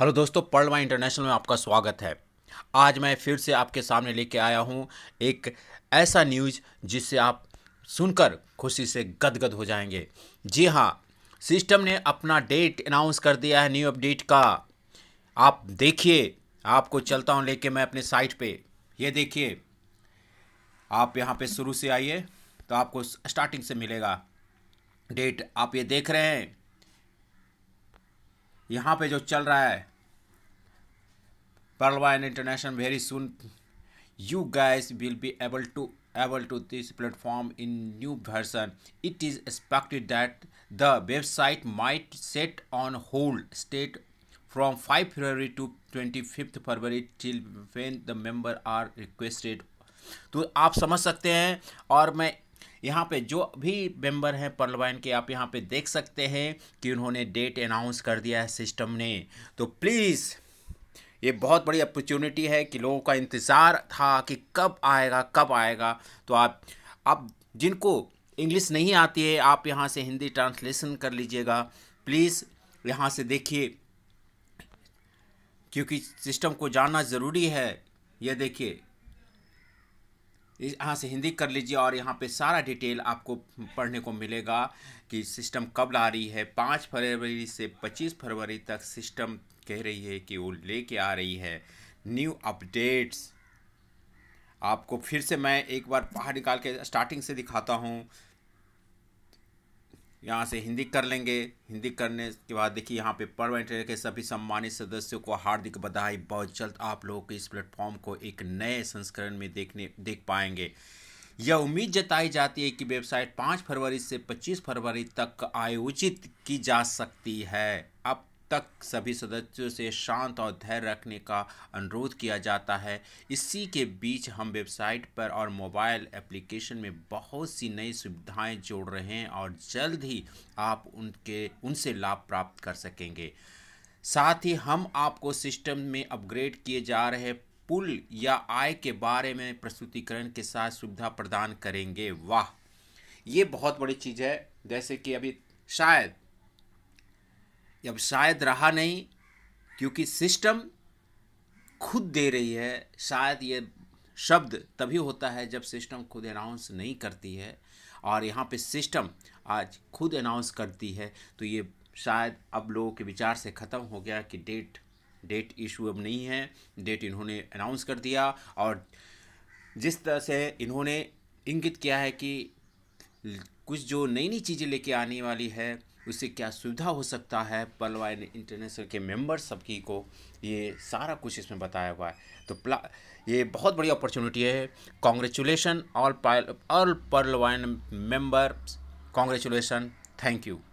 hello दोस्तों माई international में आपका स्वागत है आज मैं फिर से आपके सामने लेके आया हूँ एक ऐसा न्यूज़ जिससे आप सुनकर खुशी से गदगद हो जाएंगे जी हाँ सिस्टम ने अपना डेट अनाउंस कर दिया है न्यू अपडेट का आप देखिए आपको चलता हूँ लेके मैं अपने साइट पे ये देखिए आप यहाँ पे शुरू से आइए तो आपको स्टार्टिंग से मिलेगा डेट आप ये देख रहे हैं यहाँ पे जो चल रहा है Perlwine International very soon you guys will be able to able to this platform in new version it is expected that the website might set on hold state from 5 February to 25th February till when the member are requested तो आप समझ सकते हैं और मैं यहाँ पे जो भी मेंबर हैं परलवाइन के आप यहाँ पे देख सकते हैं कि उन्होंने डेट अनाउंस कर दिया है सिस्टम ने तो प्लीज़ ये बहुत बड़ी अपॉर्चुनिटी है कि लोगों का इंतज़ार था कि कब आएगा कब आएगा तो आप अब जिनको इंग्लिश नहीं आती है आप यहाँ से हिंदी ट्रांसलेशन कर लीजिएगा प्लीज़ यहाँ से देखिए क्योंकि सिस्टम को जानना ज़रूरी है ये देखिए यहाँ से हिंदी कर लीजिए और यहाँ पे सारा डिटेल आपको पढ़ने को मिलेगा कि सिस्टम कब ला रही है पाँच फरवरी से पच्चीस फरवरी तक सिस्टम कह रही है कि वो लेके आ रही है न्यू अपडेट्स आपको फिर से मैं एक बार बाहर निकाल के स्टार्टिंग से दिखाता हूँ यहाँ से हिंदी कर लेंगे हिंदी करने के बाद देखिए यहाँ पे परमानेंट के सभी सम्मानित सदस्यों को हार्दिक बधाई बहुत जल्द आप लोगों इस प्लेटफॉर्म को एक नए संस्करण में देखने देख पाएंगे यह उम्मीद जताई जाती है कि वेबसाइट 5 फरवरी से 25 फरवरी तक आयोजित की जा सकती है तक सभी सदस्यों से शांत और धैर्य रखने का अनुरोध किया जाता है इसी के बीच हम वेबसाइट पर और मोबाइल एप्लीकेशन में बहुत सी नई सुविधाएं जोड़ रहे हैं और जल्द ही आप उनके उनसे लाभ प्राप्त कर सकेंगे साथ ही हम आपको सिस्टम में अपग्रेड किए जा रहे पुल या आय के बारे में प्रस्तुतिकरण के साथ सुविधा प्रदान करेंगे वाह ये बहुत बड़ी चीज़ है जैसे कि अभी शायद अब शायद रहा नहीं क्योंकि सिस्टम खुद दे रही है शायद ये शब्द तभी होता है जब सिस्टम खुद अनाउंस नहीं करती है और यहाँ पे सिस्टम आज खुद अनाउंस करती है तो ये शायद अब लोगों के विचार से ख़त्म हो गया कि डेट डेट इशू अब नहीं है डेट इन्होंने अनाउंस कर दिया और जिस तरह से इन्होंने इंगित किया है कि कुछ जो नई नई चीज़ें लेके आने वाली है उससे क्या सुविधा हो सकता है पलवा इंटरनेशनल के मेंबर सबकी को ये सारा कुछ इसमें बताया हुआ है तो प्ला ये बहुत बड़ी अपॉर्चुनिटी है कॉन्ग्रेचुलेसन ऑल ऑल पर्लवाइन मेंबर कॉन्ग्रेचुलेसन थैंक यू